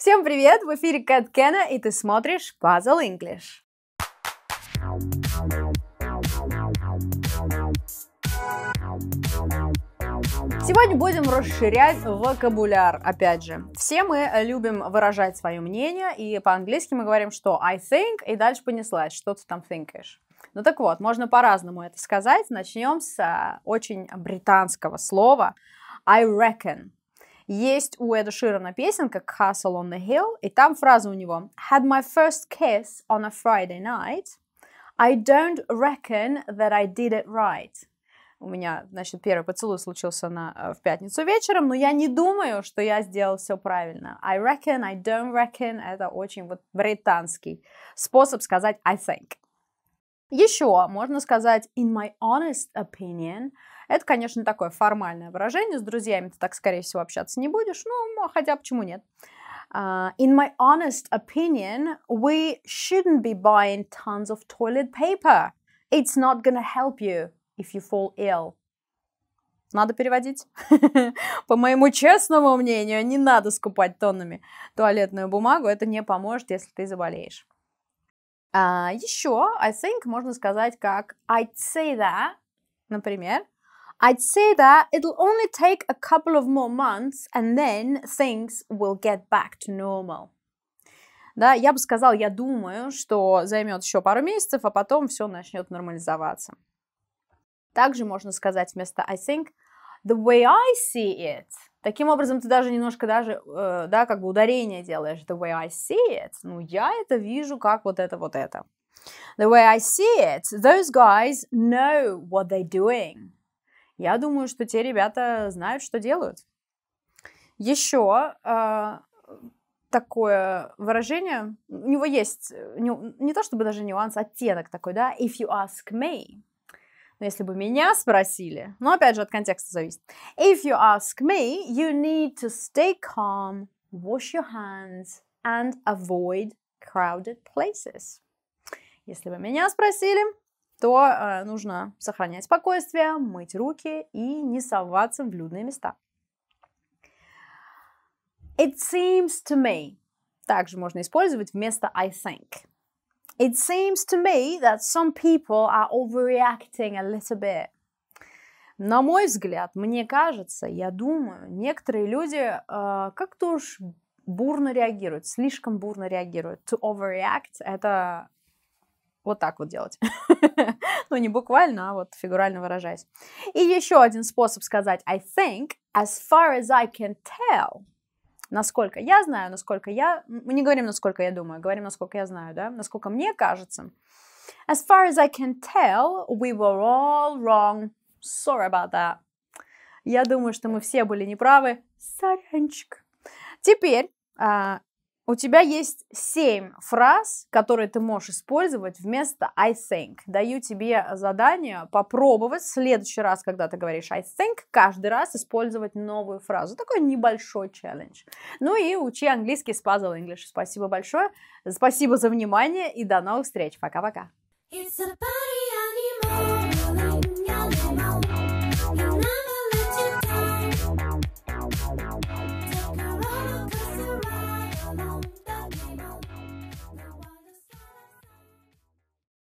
Всем привет! В эфире Кэт Кена, и ты смотришь Puzzle English. Сегодня будем расширять вокабуляр, опять же. Все мы любим выражать свое мнение, и по-английски мы говорим, что I think, и дальше понеслась, что ты там thinkишь. Ну так вот, можно по-разному это сказать. Начнем с а, очень британского слова I reckon. Есть у Эда Ширана песенка «Castle on the Hill», и там фраза у него «Had my first kiss on a Friday night, I don't reckon that I did it right». У меня, значит, первый поцелуй случился на, э, в пятницу вечером, но я не думаю, что я сделал все правильно. I reckon, I don't reckon – это очень вот британский способ сказать I think. Еще можно сказать in my honest opinion. Это, конечно, такое формальное выражение. С друзьями ты так, скорее всего, общаться не будешь. Ну, а хотя почему нет? Uh, in my honest opinion, we shouldn't be buying tons of toilet paper. It's not gonna help you if you fall ill. Надо переводить. По моему честному мнению, не надо скупать тоннами туалетную бумагу. Это не поможет, если ты заболеешь. Uh, а, еще I think можно сказать как I'd say that, например. I'd say that it'll only take a couple of more months and then things will get back to normal. Да, я бы сказал, я думаю, что займет еще пару месяцев, а потом все начнет нормализоваться. Также можно сказать вместо I think the way I see it – Таким образом, ты даже немножко даже, э, да, как бы ударение делаешь. The way I see it. Ну, я это вижу как вот это, вот это. The way I see it. Those guys know what they're doing. Я думаю, что те ребята знают, что делают. Еще э, такое выражение, у него есть э, не, не то чтобы даже нюанс, оттенок такой, да, if you ask me. Но ну, если бы меня спросили, но опять же от контекста зависит. If you ask me, you need to stay calm, wash your hands and avoid crowded places. Если бы меня спросили, то э, нужно сохранять спокойствие, мыть руки и не соваться в людные места. It seems to me также можно использовать вместо I think. It seems to me that some people are overreacting a little bit. На мой взгляд, мне кажется, я думаю, некоторые люди э, как-то уж бурно реагируют, слишком бурно реагируют. To overreact — это вот так вот делать. ну, не буквально, а вот фигурально выражаясь. И еще один способ сказать I think, as far as I can tell — насколько я знаю, насколько я... Мы не говорим, насколько я думаю, говорим, насколько я знаю, да? Насколько мне кажется. As far as I can tell, we were all wrong. Sorry about that. Я думаю, что мы все были неправы. Саренчик. Теперь а, у тебя есть семь фраз, которые ты можешь использовать вместо I think. Даю тебе задание попробовать в следующий раз, когда ты говоришь I think, каждый раз использовать новую фразу. Такой небольшой челлендж. Ну и учи английский с Puzzle English. Спасибо большое, спасибо за внимание и до новых встреч. Пока-пока. It's a